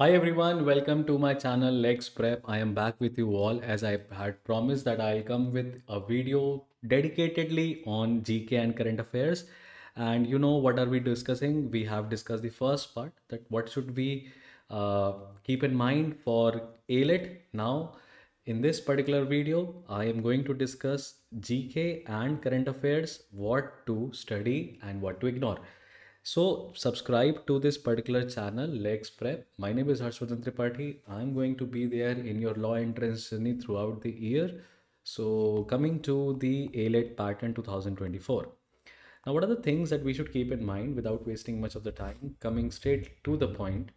Hi everyone, welcome to my channel Legs Prep. I am back with you all as I had promised that I'll come with a video dedicatedly on GK and current affairs. And you know what are we discussing? We have discussed the first part that what should we uh, keep in mind for ALET. Now in this particular video, I am going to discuss GK and current affairs, what to study and what to ignore. So subscribe to this particular channel, Lex Prep. My name is Harshvardhan Tripathi. I'm going to be there in your law entrance journey throughout the year. So coming to the ALET pattern 2024. Now, what are the things that we should keep in mind without wasting much of the time? Coming straight to the point.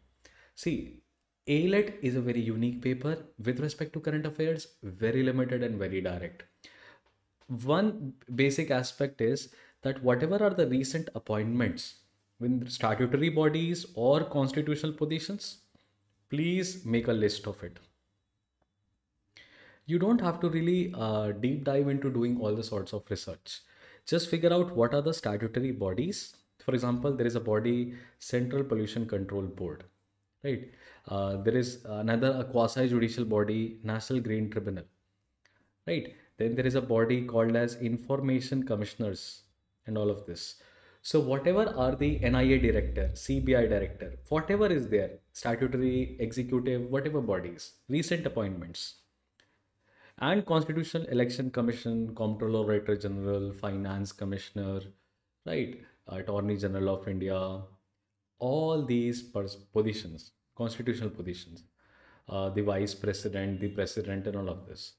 See, ALET is a very unique paper with respect to current affairs, very limited and very direct. One basic aspect is that whatever are the recent appointments with statutory bodies or constitutional positions, please make a list of it. You don't have to really uh, deep dive into doing all the sorts of research. Just figure out what are the statutory bodies. For example, there is a body, Central Pollution Control Board, right? Uh, there is another quasi-judicial body, National Green Tribunal, right? Then there is a body called as Information Commissioners and all of this. So whatever are the NIA director, CBI director, whatever is there, statutory, executive, whatever bodies, recent appointments, and Constitutional Election Commission, Comptroller, Writer General, Finance Commissioner, right, Attorney General of India, all these positions, constitutional positions, uh, the Vice President, the President, and all of this.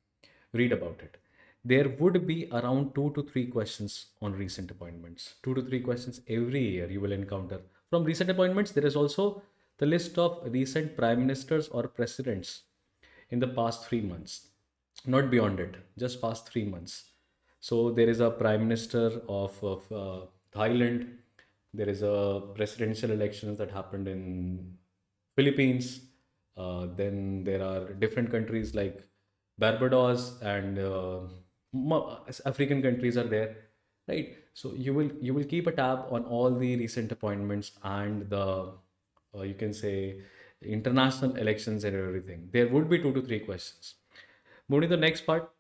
Read about it there would be around two to three questions on recent appointments. Two to three questions every year you will encounter. From recent appointments, there is also the list of recent prime ministers or presidents in the past three months. Not beyond it, just past three months. So there is a prime minister of, of uh, Thailand. There is a presidential elections that happened in Philippines. Uh, then there are different countries like Barbados and uh, African countries are there, right? So you will you will keep a tab on all the recent appointments and the uh, you can say international elections and everything. There would be two to three questions. Moving to the next part.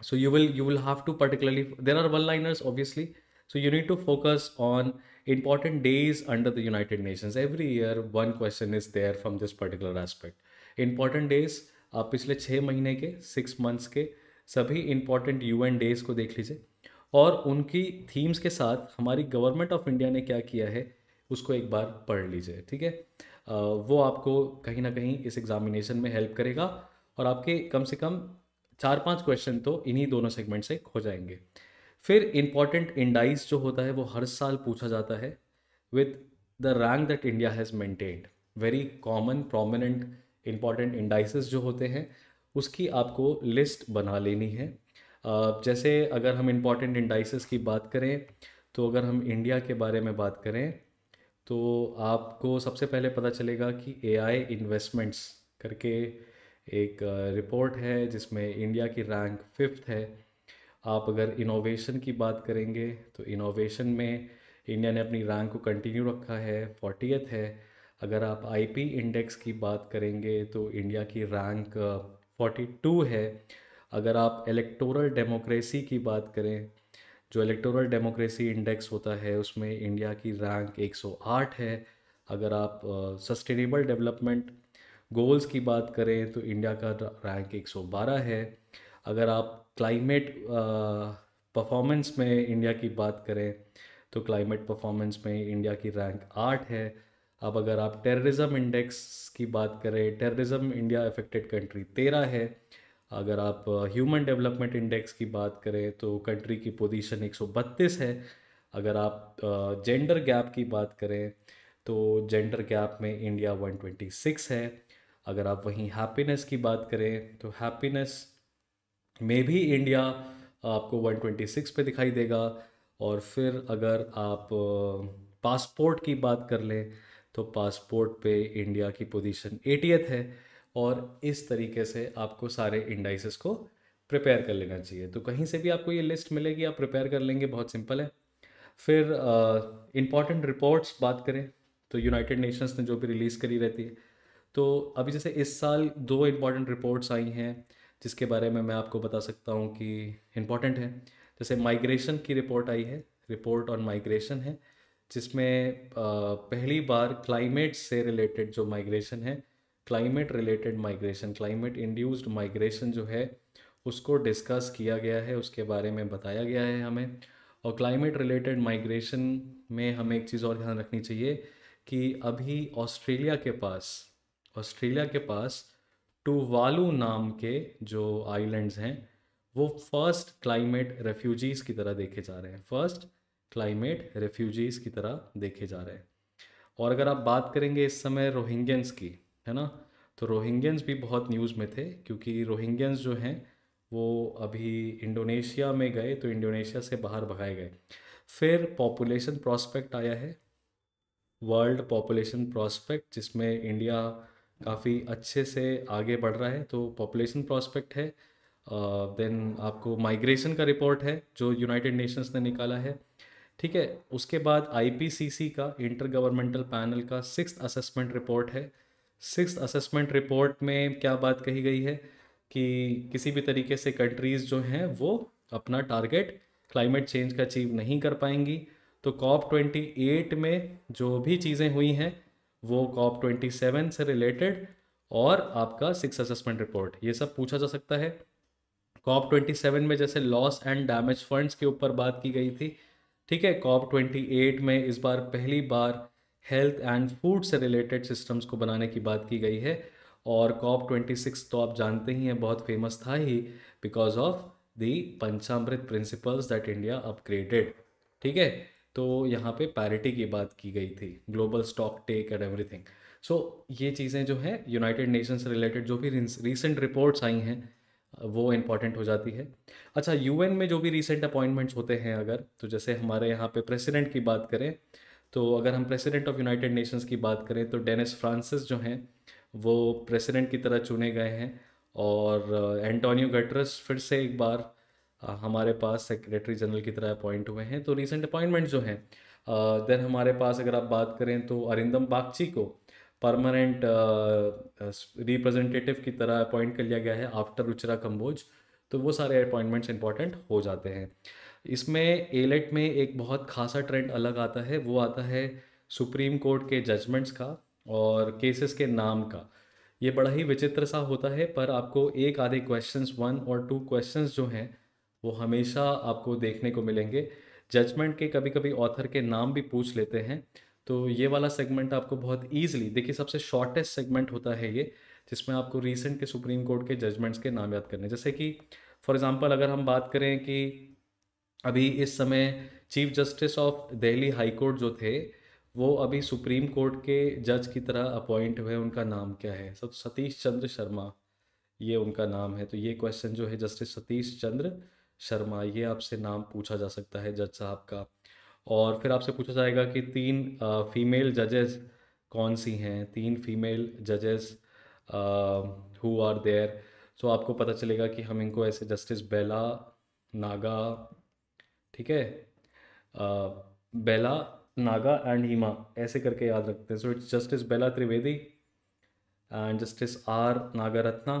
So you will you will have to particularly there are one-liners obviously. So you need to focus on important days under the United Nations. Every year one question is there from this particular aspect. Important days uh, पिछले छः महीने के सभी important N days को देख लीजिए और उनकी थीम्स के साथ हमारी गवर्नमेंट ऑफ इंडिया ने क्या किया है उसको एक बार पढ़ लीजिए ठीक है वो आपको कहीं ना कहीं इस एग्जामिनेशन में हेल्प करेगा और आपके कम से कम चार पांच क्वेश्चन तो इन्हीं दोनों सेगमेंट से हो जाएंगे फिर इम्पॉर्टेंट इंडाइस जो होता है वो हर साल पूछा जाता है with the rank that India has maintained very common prominent important indices जो होते हैं उसकी आपको लिस्ट बना लेनी है जैसे अगर हम इम्पॉर्टेंट इंडाइसेस की बात करें तो अगर हम इंडिया के बारे में बात करें तो आपको सबसे पहले पता चलेगा कि ए इन्वेस्टमेंट्स करके एक रिपोर्ट है जिसमें इंडिया की रैंक फिफ्थ है आप अगर इनोवेशन की बात करेंगे तो इनोवेशन में इंडिया ने अपनी रैंक को कंटिन्यू रखा है फोर्टीथ है अगर आप आईपी इंडेक्स की बात करेंगे तो इंडिया की रैंक 42 है अगर आप इलेक्टोरल डेमोक्रेसी की बात करें जो इलेक्टोरल डेमोक्रेसी इंडेक्स होता है उसमें इंडिया की रैंक 108 है अगर आप सस्टेनेबल डेवलपमेंट गोल्स की बात करें तो इंडिया का रैंक 112 है अगर आप क्लाइमेट परफॉर्मेंस में इंडिया की बात करें तो क्लाइमेट परफॉर्मेंस में इंडिया की रैंक आठ है अब अगर आप टेररिज्म इंडेक्स की बात करें टेररिज्म इंडिया अफेक्टेड कंट्री तेरह है अगर आप ह्यूमन डेवलपमेंट इंडेक्स की बात करें तो कंट्री की पोजीशन 132 है अगर आप जेंडर uh, गैप की बात करें तो जेंडर गैप में इंडिया 126 है अगर आप वहीं हैप्पीनेस की बात करें तो हैप्पीनेस में भी इंडिया uh, आपको 126 पे दिखाई देगा और फिर अगर आप पासपोर्ट uh, की बात कर लें तो पासपोर्ट पे इंडिया की पोजीशन एटीएथ है और इस तरीके से आपको सारे इंडाइसिस को प्रिपेयर कर लेना चाहिए तो कहीं से भी आपको ये लिस्ट मिलेगी आप प्रिपेयर कर लेंगे बहुत सिंपल है फिर इम्पॉर्टेंट uh, रिपोर्ट्स बात करें तो यूनाइटेड नेशंस ने जो भी रिलीज़ करी रहती है तो अभी जैसे इस साल दो इम्पॉर्टेंट रिपोर्ट्स आई हैं जिसके बारे में मैं आपको बता सकता हूँ कि इम्पॉर्टेंट है जैसे माइग्रेशन की रिपोर्ट आई है रिपोर्ट ऑन माइग्रेशन है जिसमें पहली बार क्लाइमेट से रिलेटेड जो माइग्रेशन है climate related migration climate induced migration जो है उसको डिस्कस किया गया है उसके बारे में बताया गया है हमें और क्लाइमेट रिलेटेड माइग्रेशन में हमें एक चीज़ और ध्यान रखनी चाहिए कि अभी ऑस्ट्रेलिया के पास ऑस्ट्रेलिया के पास टूवालू नाम के जो आइलैंड्स हैं वो फर्स्ट क्लाइमेट रेफ्यूजीज़ की तरह देखे जा रहे हैं फर्स्ट क्लाइमेट रेफ्यूजीज़ की तरह देखे जा रहे हैं और अगर आप बात करेंगे इस समय रोहिंग्यंस की है ना तो रोहिंग्यंस भी बहुत न्यूज़ में थे क्योंकि रोहिंग्यंस जो हैं वो अभी इंडोनेशिया में गए तो इंडोनेशिया से बाहर भगाए गए फिर पॉपुलेशन प्रॉस्पेक्ट आया है वर्ल्ड पॉपुलेशन प्रॉस्पेक्ट जिसमें इंडिया काफ़ी अच्छे से आगे बढ़ रहा है तो पॉपुलेशन प्रॉस्पेक्ट है देन आपको माइग्रेशन का रिपोर्ट है जो यूनाइटेड नेशंस ने निकाला है ठीक है उसके बाद आईपीसीसी का इंटर गवर्नमेंटल पैनल का सिक्स असेसमेंट रिपोर्ट है सिक्स असेसमेंट रिपोर्ट में क्या बात कही गई है कि किसी भी तरीके से कंट्रीज़ जो हैं वो अपना टारगेट क्लाइमेट चेंज का अचीव नहीं कर पाएंगी तो कॉप ट्वेंटी एट में जो भी चीज़ें हुई हैं वो कॉप ट्वेंटी सेवन से रिलेटेड और आपका सिक्स असेसमेंट रिपोर्ट ये सब पूछा जा सकता है कॉप ट्वेंटी सेवन में जैसे लॉस एंड डैमेज फंड्स के ऊपर बात की गई थी ठीक है कॉप ट्वेंटी एट में इस बार पहली बार हेल्थ एंड फूड से रिलेटेड सिस्टम्स को बनाने की बात की गई है और कॉप ट्वेंटी सिक्स तो आप जानते ही हैं बहुत फेमस था ही because of the panchamrit principles that India upgraded ठीक है तो यहाँ पे पैरिटी की बात की गई थी global stocktake and everything so ये चीज़ें जो है यूनाइटेड नेशंस से रिलेटेड जो भी रिसेंट रिपोर्ट्स आई हैं वो इम्पॉर्टेंट हो जाती है अच्छा यूएन में जो भी रिसेंट अपॉइंटमेंट्स होते हैं अगर तो जैसे हमारे यहाँ पे प्रेसिडेंट की बात करें तो अगर हम प्रेसिडेंट ऑफ यूनाइटेड नेशंस की बात करें तो डेनिस फ्रांसिस जो हैं वो प्रेसिडेंट की तरह चुने गए हैं और एंटोनियो uh, गटरस फिर से एक बार uh, हमारे पास सेक्रेटरी जनरल की तरह अपॉइंट हुए हैं तो रिसेंट अपॉइंटमेंट जो हैं देन uh, हमारे पास अगर आप बात करें तो अरिंदम बागची को परमानेंट रिप्रेजेंटेटिव uh, uh, की तरह अपॉइंट कर लिया गया है आफ्टर रुचरा कम्बोज तो वो सारे अपॉइंटमेंट्स इंपॉर्टेंट हो जाते हैं इसमें एलेट e में एक बहुत खासा ट्रेंड अलग आता है वो आता है सुप्रीम कोर्ट के जजमेंट्स का और केसेस के नाम का ये बड़ा ही विचित्र सा होता है पर आपको एक आधे क्वेश्चंस वन और टू क्वेश्चंस जो हैं वो हमेशा आपको देखने को मिलेंगे जजमेंट के कभी कभी ऑथर के नाम भी पूछ लेते हैं तो ये वाला सेगमेंट आपको बहुत ईजिली देखिए सबसे शॉर्टेस्ट सेगमेंट होता है ये जिसमें आपको रिसेंट के सुप्रीम कोर्ट के जजमेंट्स के नाम याद करने जैसे कि फॉर एग्जांपल अगर हम बात करें कि अभी इस समय chief justice of Delhi high court जो थे वो अभी सुप्रीम कोर्ट के जज की तरह अपॉइंट हुए उनका नाम क्या है सब सतीश चंद्र शर्मा ये उनका नाम है तो ये क्वेश्चन जो है जस्टिस सतीश चंद्र शर्मा ये आपसे नाम पूछा जा सकता है जज साहब का और फिर आपसे पूछा जाएगा कि तीन फीमेल जजेस कौन सी हैं तीन फीमेल जजेस हु आर देयर सो आपको पता चलेगा कि हम इनको ऐसे जस्टिस बेला नागा ठीक है बेला नागा एंड हीमा ऐसे करके याद रखते हैं so it's justice Bela Trivedi and justice R Nagarathna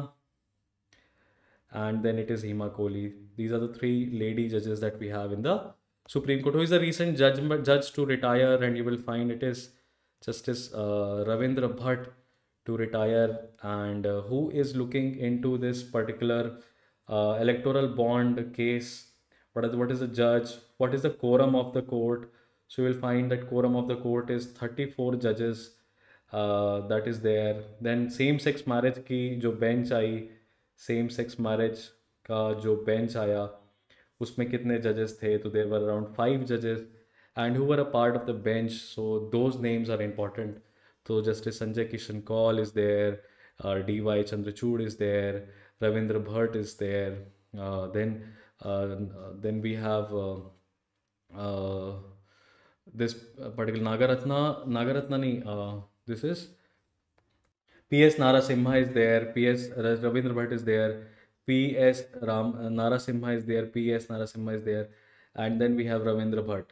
and then it is Hima Kohli these are the three lady जजेस that we have in the Supreme Court, who is a recent judge, judge to retire, and you will find it is Justice uh, Ravindra Bhatt to retire, and uh, who is looking into this particular uh, electoral bond case. What is, what is the judge? What is the quorum of the court? So you will find that quorum of the court is 34 judges uh, that is there. Then same sex marriage ki jo bench आई same sex marriage ka jo bench आया उसमें कितने जजेस थे तो there were around five जजेस and who were a part of the bench so those names are important तो justice Sanjay Kishan Kaul is there D Y Chandrachud is there Ravindra Bhat is there then then we have this Nagarathna Nagarathna नहीं this is P S Narasimha is there P S Ravindra Bhat is there P. S. Ram uh, Narasimha is there, P. S. Narasimha is there, and then we have Ravindra Bhatt.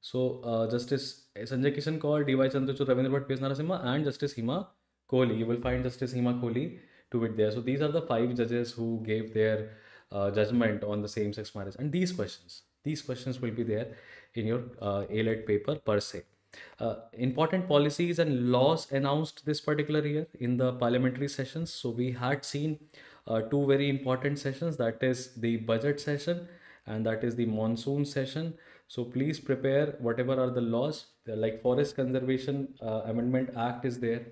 So uh, Justice uh, Sanjay Kishan Kaur, D. Y. Chandrachud, Ravindra Bhatt, P. S. Narasimha, and Justice Hima Kohli. You will find Justice Hima Kohli to it there. So these are the five judges who gave their uh, judgment on the same-sex marriage, and these questions, these questions will be there in your uh, A-Led paper per se. Uh, important policies and laws announced this particular year in the parliamentary sessions. So we had seen uh, two very important sessions that is the budget session and that is the monsoon session so please prepare whatever are the laws uh, like forest conservation uh, amendment act is there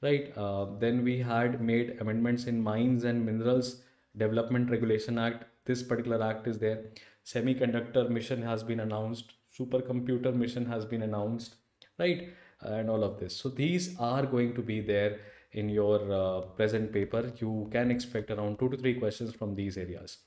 right then we had made amendments in mines and minerals development regulation act this particular act is there semiconductor mission has been announced supercomputer mission has been announced right and all of this so these are going to be there in your uh, present paper, you can expect around two to three questions from these areas.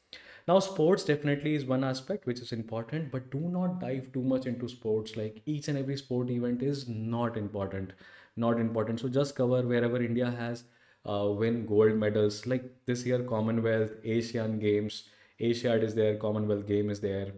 Now, sports definitely is one aspect which is important, but do not dive too much into sports. Like each and every sport event is not important, not important. So just cover wherever India has uh, win gold medals. Like this year, Commonwealth, Asian Games, Asiad is there, Commonwealth Game is there.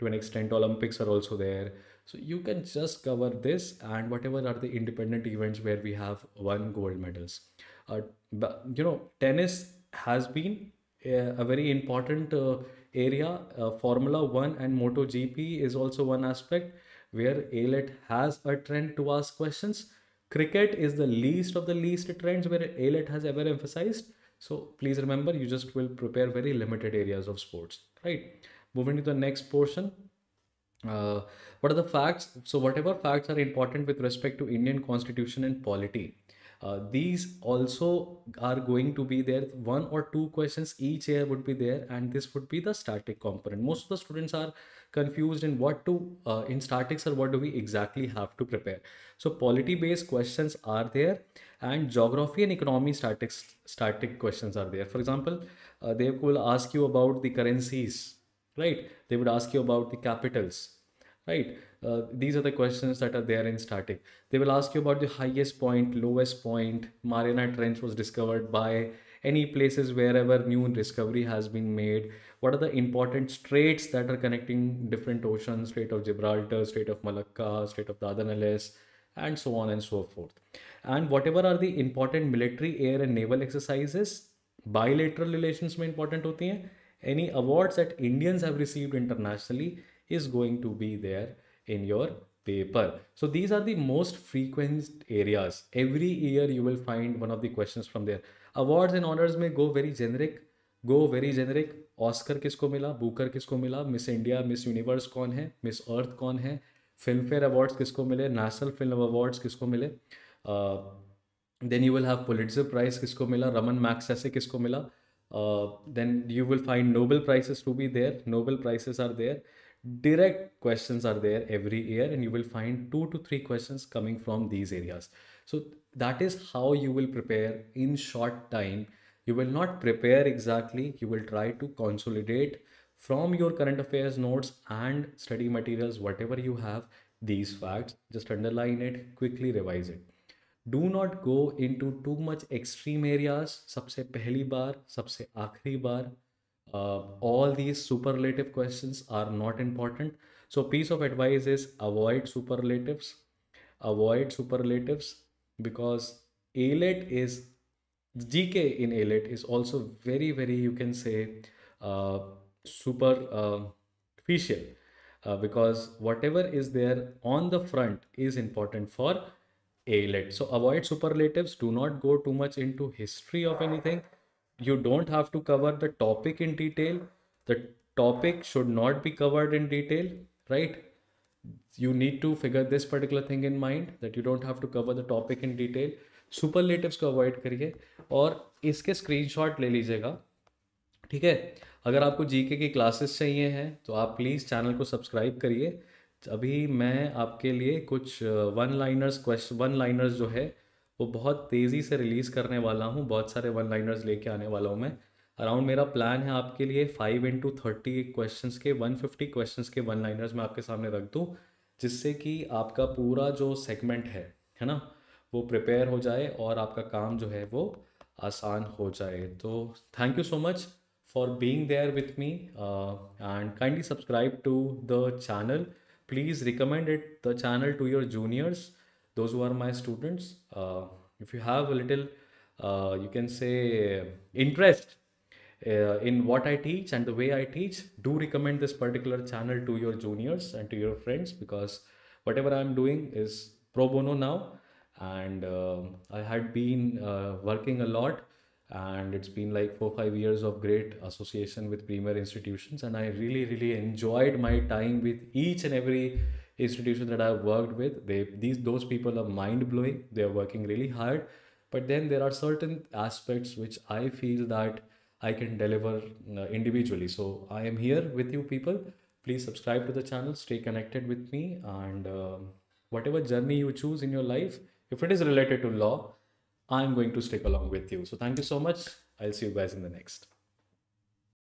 To an extent, Olympics are also there. So you can just cover this and whatever are the independent events where we have won gold medals. Uh, but, you know, tennis has been a, uh, a very important uh, area. Uh, Formula One and MotoGP is also one aspect where ALET has a trend to ask questions. Cricket is the least of the least trends where ALET has ever emphasized. So please remember, you just will prepare very limited areas of sports, right? Moving to the next portion, uh, what are the facts so whatever facts are important with respect to indian constitution and polity uh, these also are going to be there one or two questions each year would be there and this would be the static component most of the students are confused in what to uh, in statics or what do we exactly have to prepare so polity based questions are there and geography and economy statics static questions are there for example uh, they will ask you about the currencies right they would ask you about the capitals right uh, these are the questions that are there in static they will ask you about the highest point lowest point mariana trench was discovered by any places wherever new discovery has been made what are the important straits that are connecting different oceans strait of gibraltar strait of malacca strait of dardanelles and so on and so forth and whatever are the important military air and naval exercises bilateral relations may important होती हैं Any awards that Indians have received internationally. is going to be there in your paper. So these are the most frequent areas. Every year you will find one of the questions from there. Awards and honors may go very generic. Go very generic Oscar किसको मिला Booker किसको मिला miss India miss universe कौन है Miss Earth कौन है film fair awards किसको मिले नेशनल फिल्म अवार्ड्स किसको मिले then you will have Pulitzer prize किसको मिला रमन मैक्सेसे किसको मिला then you will find Nobel prizes to be there Nobel prizes are there direct questions are there every year and you will find two to three questions coming from these areas so that is how you will prepare in short time you will not prepare exactly you will try to consolidate from your current affairs notes and study materials whatever you have these facts just underline it quickly revise it Do not go into too much extreme areas. Areas सबसे पहली बार सबसे bar bar uh, all these superlative questions are not important so piece of advice is avoid superlatives avoid superlatives because ALET is GK in ALET is also very very you can say uh, super uh, uh, because whatever is there on the front is important for ALET. So avoid superlatives. Do not go too much into history of anything. you don't have to cover the topic in detail the topic should not be covered in detail right you need to figure this particular thing in mind that you don't have to cover the topic in detail superlatives को avoid करिए और इसके screenshot ले लीजिएगा ठीक है अगर आपको GK की classes चाहिए हैं तो आप please channel को subscribe करिए अभी मैं आपके लिए कुछ one liners question one liners जो है वो बहुत तेज़ी से रिलीज़ करने वाला हूँ बहुत सारे वन लाइनर्स लेके आने वाला हूँ मैं अराउंड मेरा प्लान है आपके लिए फाइव इंटू थर्टी क्वेश्चन के वन फिफ्टी क्वेश्चन के वन लाइनर्स मैं आपके सामने रख दूँ जिससे कि आपका पूरा जो सेगमेंट है है ना वो प्रिपेयर हो जाए और आपका काम जो है वो आसान हो जाए तो thank you so much for being there with me and kindly subscribe to the channel please recommend it the channel to your juniors those who are my students Uh, if you have a little uh, you can say interest uh, in what I teach and the way I teach, do recommend this particular channel to your juniors and to your friends because whatever I'm doing is pro bono now. And I had been working a lot and it's been like four five years of great association with premier institutions and i really really enjoyed my time with each and every institutions that I've worked with, they these those people are mind blowing. They are working really hard, but then there are certain aspects which I feel that I can deliver uh, individually. So I am here with you people. Please subscribe to the channel, stay connected with me, and uh, whatever journey you choose in your life, if it is related to law, I'm going to stick along with you. So thank you so much. I'll see you guys in the next.